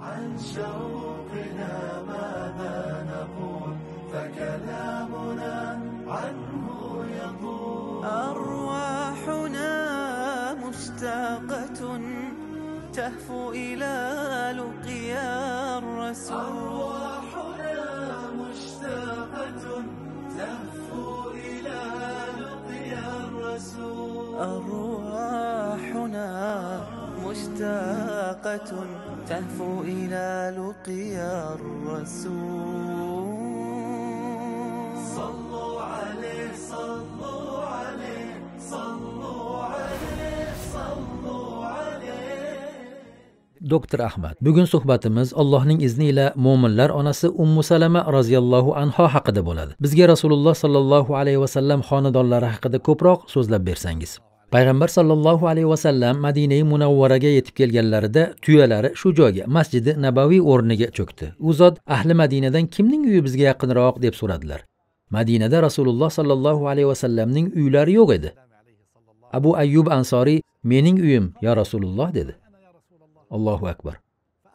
عن شوقنا ماذا نقول فكلامنا عنه يقول أرواحنا مشتاقة تهفو إلى لقيا الرسول أرواحنا مشتاقة تهفو إلى لقيا الرسول أرواحنا مشتاقة تهفو إلى لقيا الرسول صلوا عليه صلوا عليه صلوا عليه صلوا عليه دكتور أحمد بugün suhbatimiz allohning izni ila mo'minlar onasi ummu salama roziyallohu anho haqida bo'ladi bizga rasululloh sollallohu alayhi vasallam xonadonlari haqida ko'proq so'zlab bersangiz payg'ambar sollallohu alayhi vasallam madinai munavvaraga yetib kelganlarida tuyalari shu joyga masjidi nabaviy o'rniga cho'kdi u zot ahli madinadan kimning uyi bizga yaqinroq deb so'radilar madinada rasululloh sollallohu alayhi vasallamning uylari yo'q edi abu ayyub ansoriy mening uyim yo rasululloh dedi allohu akbar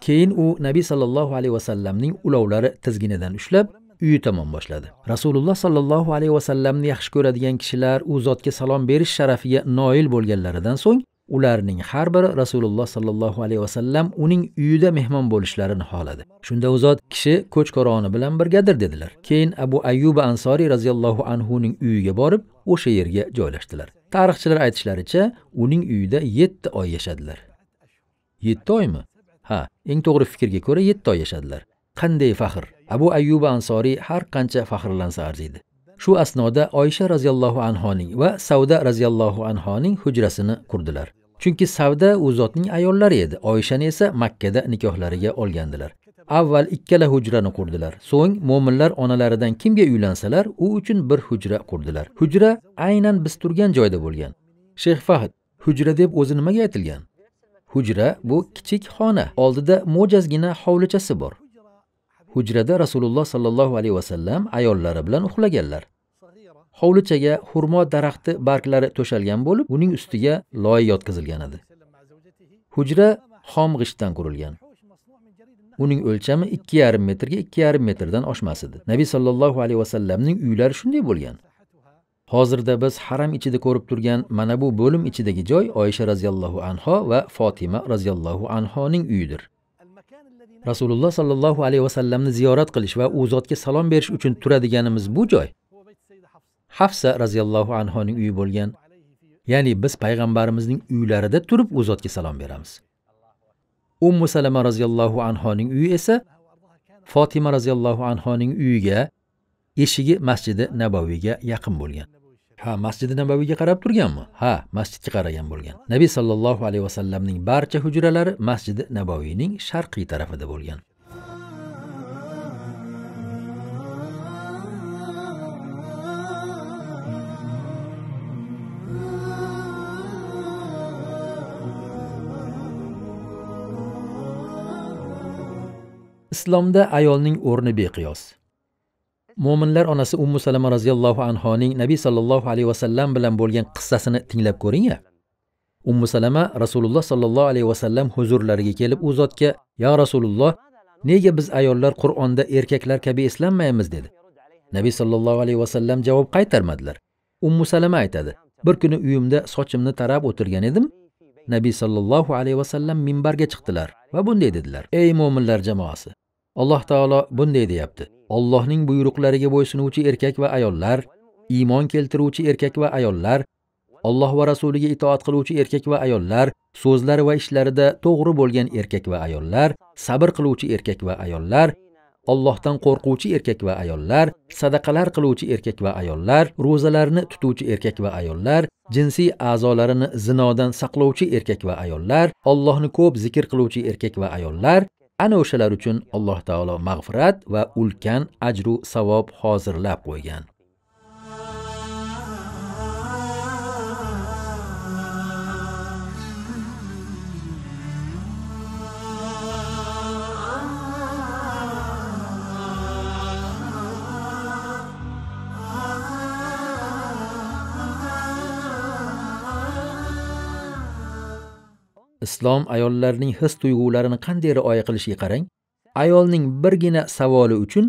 keyin u nabiy sollallohu alayhi vasallamning ulovlari tizginidan ushlab uyi tomon boshladi rasululloh sollallohu alayhi vasallamni yaxshi ko'radigan kishilar u zotga salom berish sharafiga noil bo'lganlaridan so'ng ularning har biri rasululloh sollallohu alayhi vasallam uning uyida mehmon bo'lishlarini xohladi shunda u zot kishi ko'ch koroni bilan birgadir dedilar keyin abu ayyuba ansoriy roziyallohu anhuning uyiga borib o'sha yerga joylashdilar tarixchilar aytishlaricha uning uyida yetti oy yashadilar yetti oymi ha eng to'g'ri fikrga ko'ra yetti oy yashadilar qanday faxr abu ayyuba ansoriy har qancha faxrlansa arziydi shu asnoda oysha roziyallohu anhoning va savda roziyallohu anhoning hujrasini qurdilar chunki savda u zotning ayollari edi oyshani esa makkada nikohlariga olgandilar avval ikkala hujrani qurdilar so'ng mo'minlar onalaridan kimga uylansalar u uchun bir hujra qurdilar hujra aynan biz turgan joyda bo'lgan shayx fahd hujra deb o'zi nimaga aytilgan hujra bu kichik xona oldida mo'jazgina hovlichasi bor hujrada rasululloh sollallohu alayhi vasallam ayollari bilan uxlaganlar hovlichaga xurmo daraxti barglari to'shalgan bo'lib uning ustiga loy yotqizilgan edi hujra xom g'ishtdan qurilgan uning o'lchami ikki yarim metrga ikki yarim metrdan oshmas edi nabiy sollallohu alayhi vasallamning uylari shunday bo'lgan hozirda biz haram ichida ko'rib turgan mana bu bo'lim ichidagi joy oyisha roziyallohu anho va fotima roziyallohu anhoning uyidir rasululloh sollallohu alayhi vasallamni ziyorat qilish va u zotga salom berish uchun turadiganimiz bu joy hafsa roziyallohu anhoning uyi bo'lgan ya'ni biz payg'ambarimizning uylarida turib u zotga salom beramiz ummu salama roziyallohu anhoning uyi esa fotima roziyallohu anhoning uyiga eshigi masjidi nabaviyga yaqin bo'lgan ha masjidi nabaviyga qarab turganmi ha masjidga qaragan bo'lgan nabiy sollallohu alayhi vasallamning barcha hujralari masjidi nabaviyning sharqiy tarafida bo'lgan islomda ayolning o'rni beqiyos mo'minlar onasi ummu salama roziyallohu anhoning nabiy sollallohu alayhi vasallam bilan bo'lgan qissasini tinglab ko'ring ummu salama rasululloh sollallohu alayhi vasallam huzurlariga kelib u zotga yo rasululloh nega biz ayollar qur'onda erkaklar kabi eslanmaymiz dedi nabiy sollallohu alayhi vasallam javob qaytarmadilar ummu salama aytadi bir kuni uyimda sochimni tarab o'tirgan edim nabiy sollallohu alayhi vasallam minbarga chiqdilar va bunday dedilar ey mo'minlar jamoasi alloh taolo bunday deyapti ollohning buyruqlariga bo'ysunuvchi erkak va ayollar iymon keltiruvchi erkak va ayollar olloh va rasuliga itoat qiluvchi erkak va ayollar so'zlari va ishlarida to'g'ri bo'lgan erkak va ayollar sabr qiluvchi erkak va ayollar ollohdan qo'rquvchi erkak va ayollar sadaqalar qiluvchi erkak va ayollar ro'zalarni tutuvchi erkak va ayollar jinsiy a'zolarini zinodan saqlovchi erkak va ayollar ollohni ko'p zikr qiluvchi erkak va ayollar ana o'shalar uchun alloh taolo mag'firat va ulkan ajru savob hozirlab qo'ygan islom ayollarning his tuyg'ularini qanday rioya qilishiga qarang ayolning birgina savoli uchun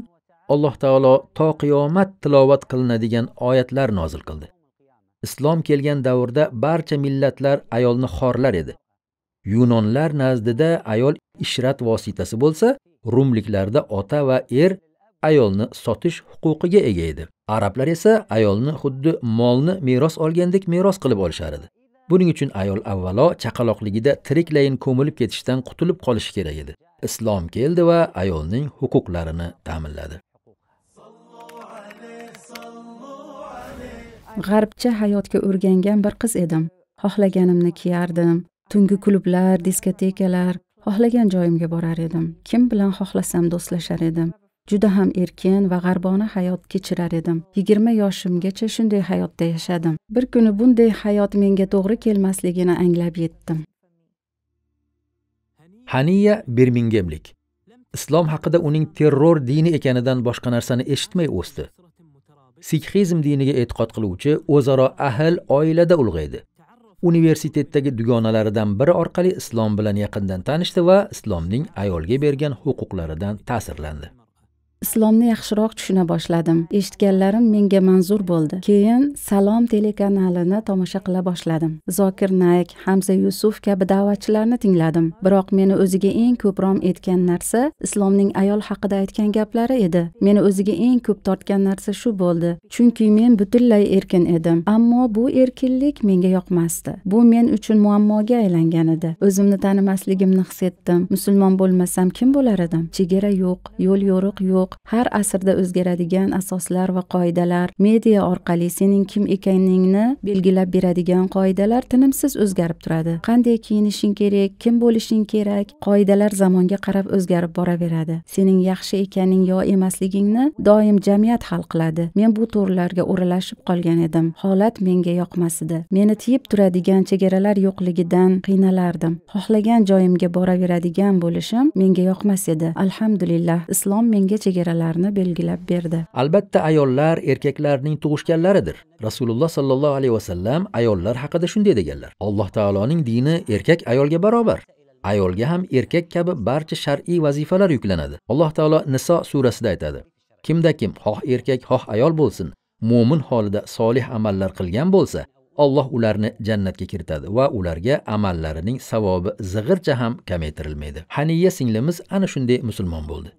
alloh taolo to qiyomat tilovat qilinadigan oyatlar nozil qildi islom kelgan davrda barcha millatlar ayolni xorlar edi yunonlar nazdida ayol ishrat vositasi bo'lsa rumliklarda ota va er ayolni sotish huquqiga ega edi arablar esa ayolni xuddi molni meros olgandek meros qilib olishar edi buning uchun ayol avvalo chaqaloqligida tiriklayin ko'milib ketishdan qutulib qolishi kerak edi islom keldi va ayolning huquqlarini ta'minladi g'arbcha hayotga o'rgangan bir qiz edim xohlaganimni kiyardim tungi klublar diskotekalar xohlagan joyimga borar edim kim bilan xohlasam do'stlashar edim juda ham erkin va g'arbona hayot kechirar edim yigirma yoshimgacha shunday hayotda yashadim bir kuni bunday hayot menga to'g'ri kelmasligini anglab yetdim haniya birmingemlik islom haqida uning terror dini ekanidan boshqa narsani eshitmay o'sdi sikxizm diniga e'tiqod qiluvchi o'zaro ahil oilada ulg'aydi universitetdagi dugonalaridan biri orqali islom bilan yaqindan tanishdi va islomning ayolga bergan huquqlaridan ta'sirlandi islomni yaxshiroq tushuna boshladim eshitganlarim menga manzur bo'ldi keyin salom telekanalini tomosha qila boshladim zokir nayk hamza yusuf kabi da'vatchilarni tingladim biroq meni o'ziga eng ko'p rom etgan narsa islomning ayol haqida aytgan gaplari edi meni o'ziga eng ko'p tortgan narsa shu bo'ldi chunki men butunlay erkin edim ammo bu erkinlik menga yoqmasdi bu men uchun muammoga aylangan edi o'zimni tanimasligimni his etdim musulmon bo'lmasam kim bo'lar edim chegara yo'q yo'l yo'riq yo'q har asrda o'zgaradigan asoslar va qoidalar media orqali sening kim ekaningni belgilab beradigan qoidalar tinimsiz o'zgarib turadi qanday kiyinishing kerak kim bo'lishing kerak qoidalar zamonga qarab o'zgarib boraveradi sening yaxshi ekaning yo emasligingni doim jamiyat hal qiladi men bu to'rlarga o'ralashib qolgan edim holat menga yoqmas edi meni tiyib turadigan chegaralar yo'qligidan qiynalardim xohlagan joyimga boraveradigan bo'lishim menga yoqmas edi alhamdulillah islom menga chegaralarni belgilab berdi albatta ayollar erkaklarning tug'ishganlaridir rasululloh sollallohu alayhi vasallam ayollar haqida shunday deganlar alloh taoloning dini erkak ayolga barobar ayolga ham erkak kabi barcha shar'iy vazifalar yuklanadi alloh taolo niso surasida aytadi kimda kim xoh erkak xoh ayol bo'lsin mo'min holida solih amallar qilgan bo'lsa Alloh ularni jannatga kiritadi va ularga amallarining savobi zig'ircha ham kamaytirilmaydi. Haniya singlimiz ana shunday musulmon bo'ldi.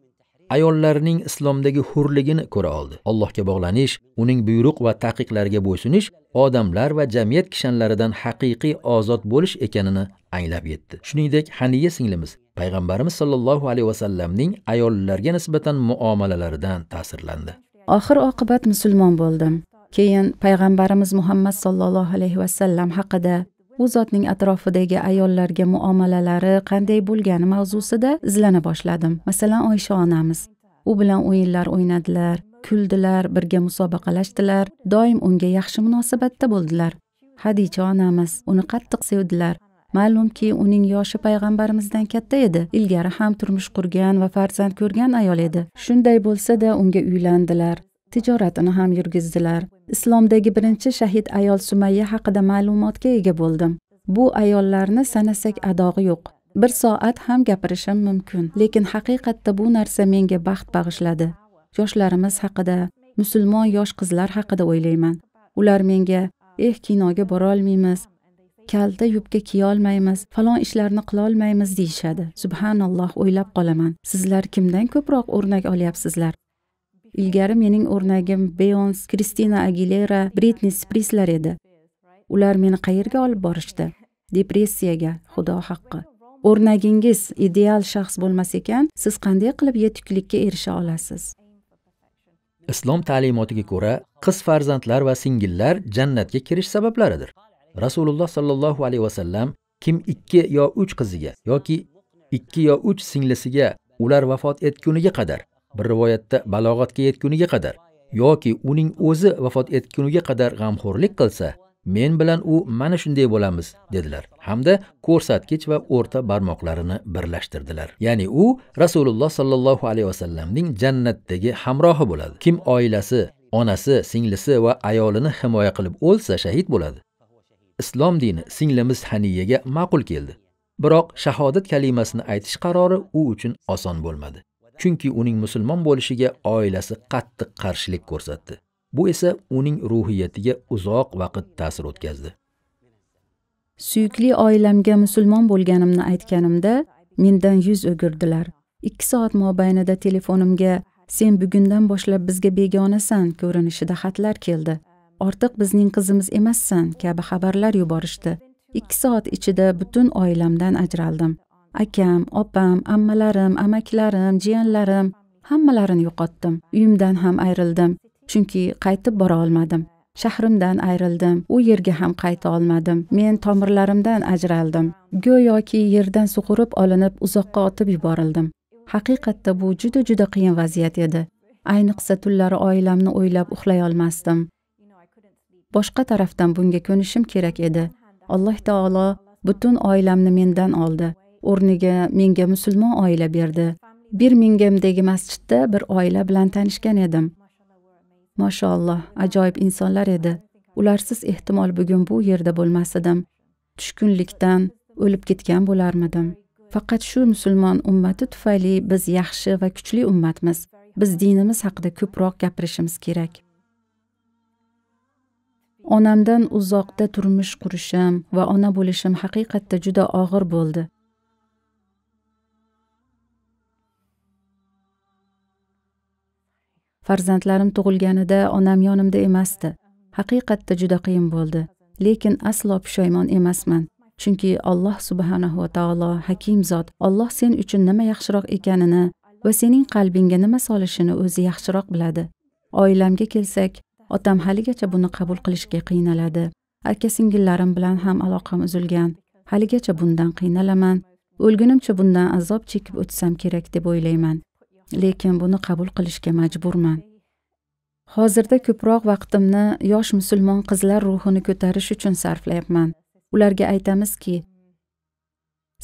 ayollarning islomdagi hurligini ko'ra oldi allohga bog'lanish uning buyruq va taqiqlariga bo'ysunish odamlar va jamiyat kishanlaridan haqiqiy ozod bo'lish ekanini anglab yetdi shuningdek haniya singlimiz payg'ambarimiz sollallohu alayhi vasallamning ayollarga nisbatan muomalalaridan ta'sirlandi oxir oqibat musulmon bo'ldim keyin payg'ambarimiz muhammad sollallohu alayhi vasallam haqida u zotning atrofidagi ayollarga muomalalari qanday bo'lgani mavzusida izlana boshladim masalan oysha onamiz u bilan o'yinlar o'ynadilar kuldilar birga musobaqalashdilar doim unga yaxshi munosabatda bo'ldilar hadicha onamiz uni qattiq sevdilar ma'lumki uning yoshi payg'ambarimizdan katta edi ilgari ham turmush qurgan va farzand ko'rgan ayol edi shunday bo'lsa-da unga uylandilar tijoratini ham yurgizdilar islomdagi birinchi shahid ayol sumayya haqida ma'lumotga ega bo'ldim bu ayollarni sanasak adog'i yo'q bir soat ham gapirishim mumkin lekin haqiqatda bu narsa menga baxt bag'ishladi yoshlarimiz haqida musulmon yosh qizlar haqida o'ylayman ular menga eh kinoga borolmaymiz kalta yubka kiyolmaymiz falon ishlarni qilolmaymiz deyishadi subhanalloh o'ylab qolaman sizlar kimdan ko'proq o'rnak olyapsizlar ilgari mening o'rnagim beyons kristina agilera britni sprislar edi ular meni qayerga olib borishdi depressiyaga xudo haqqi o'rnagingiz ideal shaxs bo'lmas ekan siz qanday qilib yetuklikka erisha olasiz islom ta'limotiga ko'ra qiz farzandlar va singillar jannatga kirish sabablaridir rasululloh sollallohu alayhi vasallam kim ikki yo uch qiziga yoki ikki yo uch singlisiga ular vafot etguniga qadar bir rivoyatda balog'atga yetguniga qadar yoki uning o'zi vafot etguniga qadar g'amxo'rlik qilsa men bilan u mana shunday bo'lamiz dedilar hamda ko'rsatkich va o'rta barmoqlarini birlashtirdilar ya'ni u rasululloh sollallohu alayhi vasallamning jannatdagi hamrohi bo'ladi kim oilasi onasi singlisi va ayolini himoya qilib o'lsa shahid bo'ladi islom dini singlimiz haniyaga ma'qul keldi biroq shahodat kalimasini aytish qarori u uchun oson bo'lmadi chunki uning musulmon bo'lishiga oilasi qattiq qarshilik ko'rsatdi bu esa uning ruhiyatiga uzoq vaqt ta'sir o'tkazdi suyukli oilamga musulmon bo'lganimni aytganimda mendan yuz o'girdilar ikki soat mobaynida telefonimga sen bugundan boshlab bizga begonasan ko'rinishida xatlar keldi ortiq bizning qizimiz emassan kabi xabarlar yuborishdi ikki soat ichida butun oilamdan ajraldim akam opam ammalarim amakilarim jiyanlarim hammalarini yo'qotdim uyimdan ham ayrildim chunki qaytib bora olmadim shahrimdan ayrildim u yerga ham qayta olmadim men tomirlarimdan ajraldim go'yoki yerdan sug'urib olinib uzoqqa otib yuborildim haqiqatda bu juda juda qiyin vaziyat edi ayniqsa tunlari oilamni o'ylab uxlay olmasdim boshqa tarafdan bunga ko'nishim kerak edi alloh taolo butun oilamni mendan oldi o'rniga menga musulmon oila berdi birmingemdagi masjidda bir oila bilan tanishgan edim mashaalloh ajoyib insonlar edi ularsiz ehtimol bugun bu yerda bo'lmas edim tushkunlikdan o'lib ketgan bo'larmidim faqat shu musulmon ummati tufayli biz yaxshi va kuchli ummatmiz biz dinimiz haqida ko'proq gapirishimiz kerak onamdan uzoqda turmush qurishim va ona bo'lishim haqiqatda juda og'ir bo'ldi farzandlarim tug'ilganida onam yonimda emasdi haqiqatda juda qiyin bo'ldi lekin aslo pushaymon emasman chunki alloh subhanahu va taolo hakim zot olloh sen uchun nima yaxshiroq ekanini va sening qalbingga nima solishini o'zi yaxshiroq biladi oilamga kelsak otam haligacha buni qabul qilishga qiynaladi aka singillarim bilan ham aloqam uzilgan haligacha bundan qiynalaman o'lgunimcha bundan azob chekib o'tsam kerak deb o'ylayman lekin buni qabul qilishga majburman hozirda ko'proq vaqtimni yosh musulmon qizlar ruhini ko'tarish uchun sarflayapman ularga aytamizki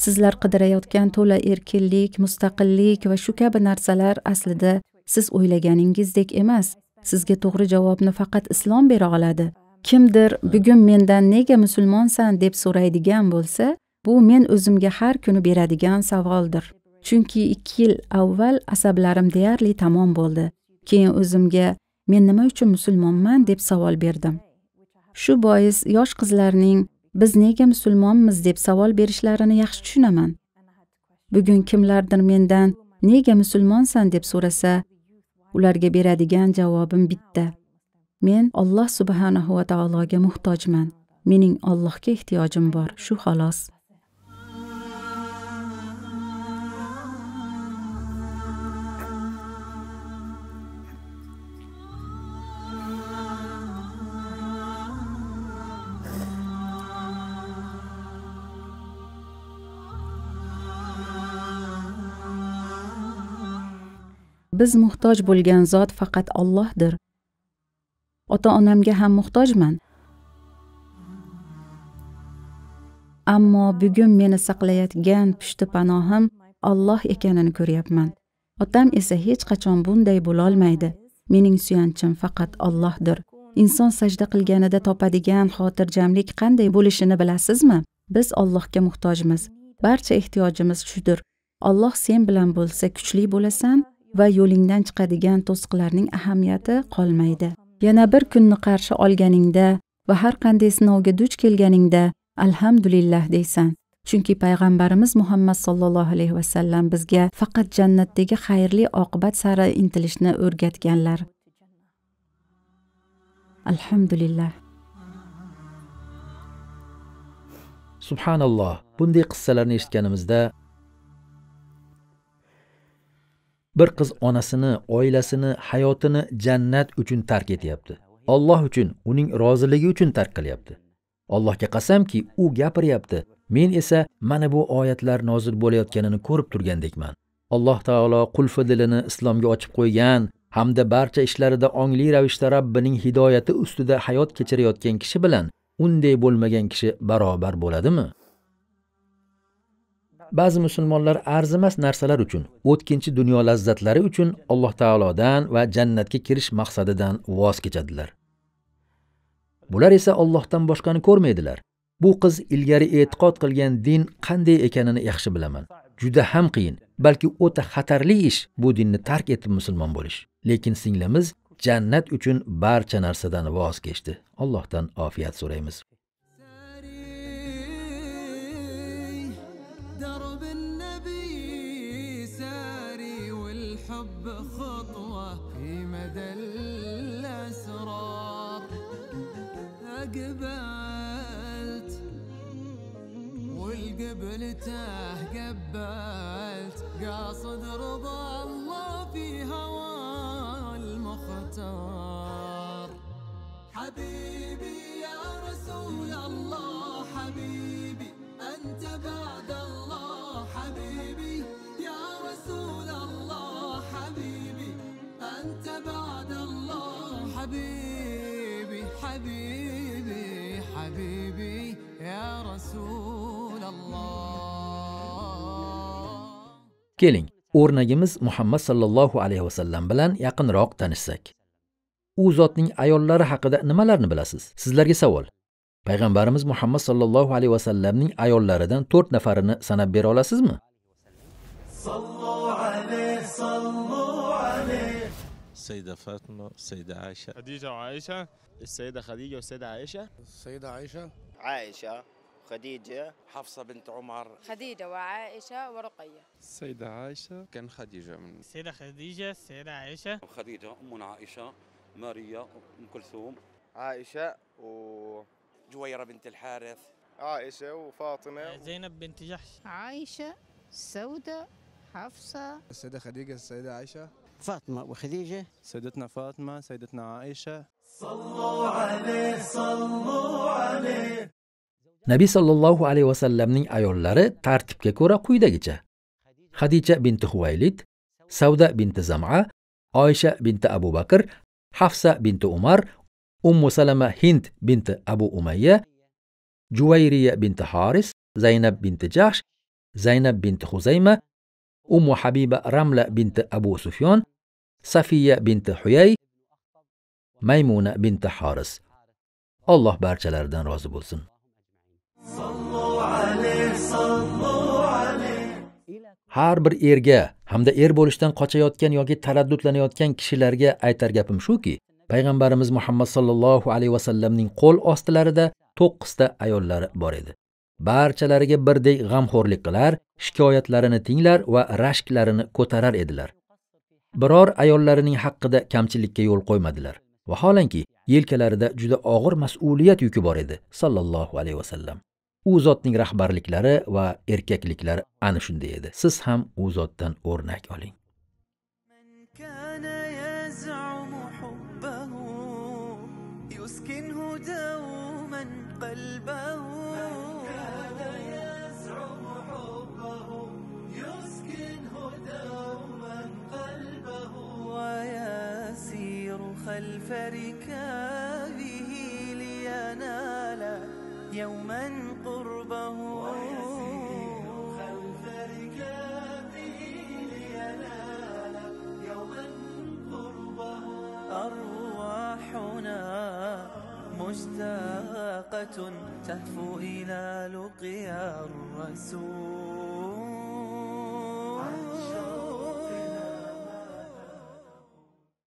sizlar qidirayotgan to'la erkinlik mustaqillik va shu kabi narsalar aslida siz o'ylaganingizdek emas sizga to'g'ri javobni faqat islom bera oladi kimdir bugun mendan nega musulmonsan deb so'raydigan bo'lsa bu men o'zimga har kuni beradigan savoldir chunki ikki yil avval asablarim deyarli tamom bo'ldi keyin o'zimga men nima uchun musulmonman deb savol berdim shu bois yosh qizlarning biz nega musulmonmiz deb savol berishlarini yaxshi tushunaman bugun kimlardir mendan nega musulmonsan deb so'rasa ularga beradigan javobim bitta men olloh subhanahu va taologa muhtojman mening ollohga ehtiyojim bor shu xolos biz muhtoj bo'lgan zot faqat Allohdir. Ota onamga ham muhtojman. Ammo bugun meni saqlayotgan pushti panohim Alloh ekanini ko'ryapman. Otam esa hech qachon bunday bo'la olmaydi. Mening suyanchim faqat Allohdir. Inson sajda qilganida topadigan xotirjamlik qanday bo'lishini bilasizmi? Biz Allohga muhtojmiz. Barcha ehtiyojimiz shudir. Alloh sen bilan bo'lsa kuchli bo'lasan, va yo'lingdan chiqadigan to'siqlarning ahamiyati qolmaydi yana bir kunni qarshi olganingda va har qanday sinovga duch kelganingda alhamdulillah deysan chunki payg'ambarimiz muhammad sollallohu alayhi vasallam bizga faqat jannatdagi xayrli oqibat sari intilishni o'rgatganlar alhamdulillah subhanalloh bunday qissalarni eshitganimizda bir qiz onasini oilasini hayotini jannat uchun tark etyapti olloh uchun uning roziligi uchun tark qilyapti allohga qasamki u gapiryapti men esa mana bu oyatlar nozil bo'layotganini ko'rib turgandekman alloh taolo qulfi dilini islomga ochib qo'ygan hamda barcha ishlarida ongli ravishda rabbining hidoyati ustida hayot kechirayotgan kishi bilan unday bo'lmagan kishi barobar bo'ladimi ba'zi musulmonlar arzimas narsalar uchun o'tkinchi dunyo lazzatlari uchun alloh taolodan va jannatga kirish maqsadidan voz kechadilar bular esa ollohdan boshqani ko'rmaydilar bu qiz ilgari e'tiqod qilgan din qanday ekanini yaxshi bilaman juda ham qiyin balki o'ta xatarli ish bu dinni tark etib musulmon bo'lish lekin singlimiz jannat uchun barcha narsadan voz kechdi allohdan ofiyat so'raymiz الحب خطوة في مدى الأسرار أقبلت والقبلته قبلت قاصد رضا الله في هوى المختار حبيبي يا رسول الله حبيبي أنت بعد الله حبيبي حبيبي يا رسول الله keling o'rnagimiz muhammad sallallohu alayhi vasallam bilan yaqinroq tanishsak u zotning ayollari haqida nimalarni bilasiz sizlarga savol payg'ambarimiz muhammad sallallohu alayhi vasallamning ayollaridan to'rt nafarini sanab bera olasizmi sallu alayhi sallu السيدة فاطمة السيدة عائشة خديجة وعائشة السيدة خديجة والسيدة عائشة السيدة عائشة عائشة خديجة حفصة بنت عمر خديجة وعائشة ورقية السيدة عائشة كان خديجة من السيدة خديجة السيدة عائشة خديجة أم عائشة ماريا أم كلثوم عائشة و جويرة بنت الحارث عائشة وفاطمة زينب بنت جحش عائشة سودة حفصة السيدة خديجة السيدة عائشة فاطمة وخديجة سيدتنا فاطمة سيدتنا عائشة صلوا عليه صلوا عليه نبي صلى الله عليه وسلم نين أيول لارة ترتيب كورا كويدا جيجا خديجة بنت خويلد سودة بنت زمعة عائشة بنت أبو بكر حفصة بنت عمر أم سلمة هند بنت أبو أمية جويرية بنت حارس زينب بنت جحش زينب بنت خزيمة أم حبيبة رملة بنت أبو سفيان safiya binti huyay maymuna binti horis alloh barchalaridan rozi bo'lsin har bir erga hamda er bo'lishdan qochayotgan yoki taraddudlanayotgan kishilarga aytar gapim shuki payg'ambarimiz muhammad sollallohu alayhi vasallamning qo'l ostilarida to'qqizta ayollari bor edi barchalariga birdek g'amxo'rlik qilar shikoyatlarini tinglar va rashklarini ko'tarar edilar biror ayollarining haqqida kamchilikka yo'l qo'ymadilar vaholanki yelkalarida juda og'ir mas'uliyat yuki bor edi sallallohu alayhi vasallam u zotning rahbarliklari va erkakliklari ana shunday edi siz ham u zotdan o'rnak oling خلف ركابه لينال يوما قربه ويسير خلف ركابه لينال يوما قربه أرواحنا مشتاقة تهفو إلى لقيا الرسول